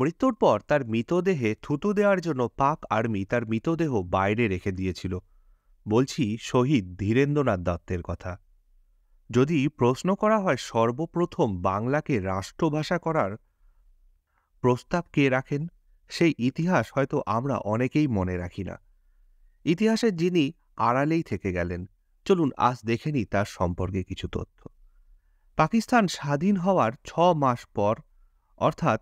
মৃত্যুর পর তার মৃতদেহে থুতু দেওয়ার জন্য পাক আর্মি তার মৃতদেহ বাইরে রেখে দিয়েছিল বলছি শহীদ ধীরেন্দ্রনাথ দত্তের কথা যদি প্রশ্ন করা হয় সর্বপ্রথম বাংলাকে রাষ্ট্রভাষা করার প্রস্তাব কে রাখেন সেই ইতিহাস হয়তো আমরা অনেকেই মনে রাখি না ইতিহাসের যিনি আড়ালেই থেকে গেলেন চলুন আজ দেখে তার সম্পর্কে কিছু তথ্য পাকিস্তান স্বাধীন হওয়ার ছ মাস পর অর্থাৎ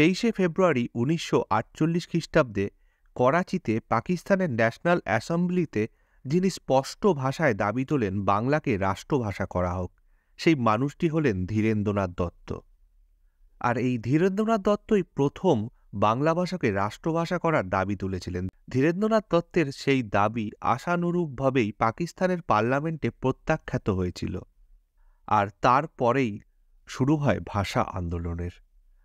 তেইশে ফেব্রুয়ারি উনিশশো আটচল্লিশ খ্রিস্টাব্দে করাচিতে পাকিস্তানের ন্যাশনাল অ্যাসেম্বলিতে যিনি স্পষ্ট ভাষায় দাবি তোলেন বাংলাকে রাষ্ট্রভাষা করা হোক সেই মানুষটি হলেন ধীরেন্দ্রনাথ দত্ত আর এই ধীরেন্দ্রনাথ দত্তই প্রথম বাংলা ভাষাকে রাষ্ট্রভাষা করার দাবি তুলেছিলেন ধীরেন্দ্রনাথ দত্তের সেই দাবি আশানুরূপভাবেই পাকিস্তানের পার্লামেন্টে প্রত্যাখ্যাত হয়েছিল আর তারপরেই শুরু হয় ভাষা আন্দোলনের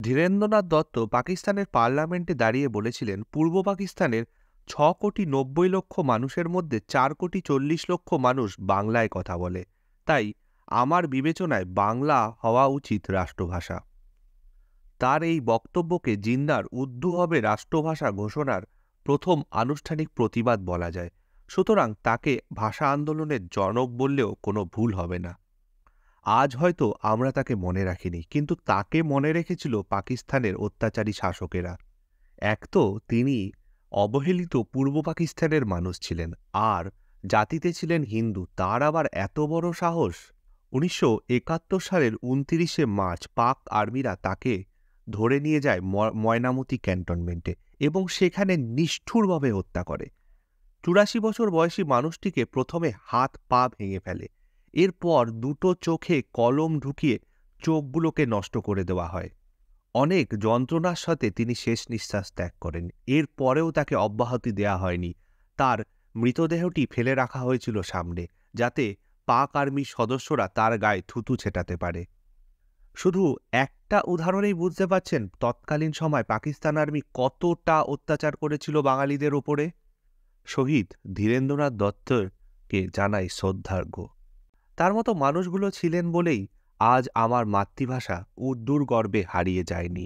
ধীরেন্দ্রনাথ দত্ত পাকিস্তানের পার্লামেন্টে দাঁড়িয়ে বলেছিলেন পূর্ব পাকিস্তানের ছ কোটি নব্বই লক্ষ মানুষের মধ্যে চার কোটি চল্লিশ লক্ষ মানুষ বাংলায় কথা বলে তাই আমার বিবেচনায় বাংলা হওয়া উচিত রাষ্ট্রভাষা তার এই বক্তব্যকে জিন্দার উদ্ধু হবে রাষ্ট্রভাষা ঘোষণার প্রথম আনুষ্ঠানিক প্রতিবাদ বলা যায় সুতরাং তাকে ভাষা আন্দোলনের জনক বললেও কোনো ভুল হবে না আজ হয়তো আমরা তাকে মনে রাখিনি কিন্তু তাকে মনে রেখেছিল পাকিস্তানের অত্যাচারী শাসকেরা এক তো তিনি অবহেলিত পূর্ব পাকিস্তানের মানুষ ছিলেন আর জাতিতে ছিলেন হিন্দু তার আবার এত বড় সাহস উনিশশো একাত্তর সালের উনতিরিশে মার্চ পাক আর্মিরা তাকে ধরে নিয়ে যায় ময়নামতি ক্যান্টনমেন্টে এবং সেখানে নিষ্ঠুরভাবে হত্যা করে চুরাশি বছর বয়সী মানুষটিকে প্রথমে হাত পা ভেঙে ফেলে এরপর দুটো চোখে কলম ঢুকিয়ে চোখগুলোকে নষ্ট করে দেওয়া হয় অনেক যন্ত্রণার সাথে তিনি শেষ নিঃশ্বাস ত্যাগ করেন এর পরেও তাকে অব্যাহতি দেয়া হয়নি তার মৃতদেহটি ফেলে রাখা হয়েছিল সামনে যাতে পাক আর্মি সদস্যরা তার গায়ে থুতু ছেটাতে পারে শুধু একটা উদাহরণেই বুঝতে পারছেন তৎকালীন সময় পাকিস্তান আর্মি কতটা অত্যাচার করেছিল বাঙালিদের ওপরে শহীদ ধীরেন্দ্রনাথ দত্তকে জানাই শ্রদ্ধার্ঘ্য তার মতো মানুষগুলো ছিলেন বলেই আজ আমার মাতৃভাষা উর্দুর গর্বে হারিয়ে যায়নি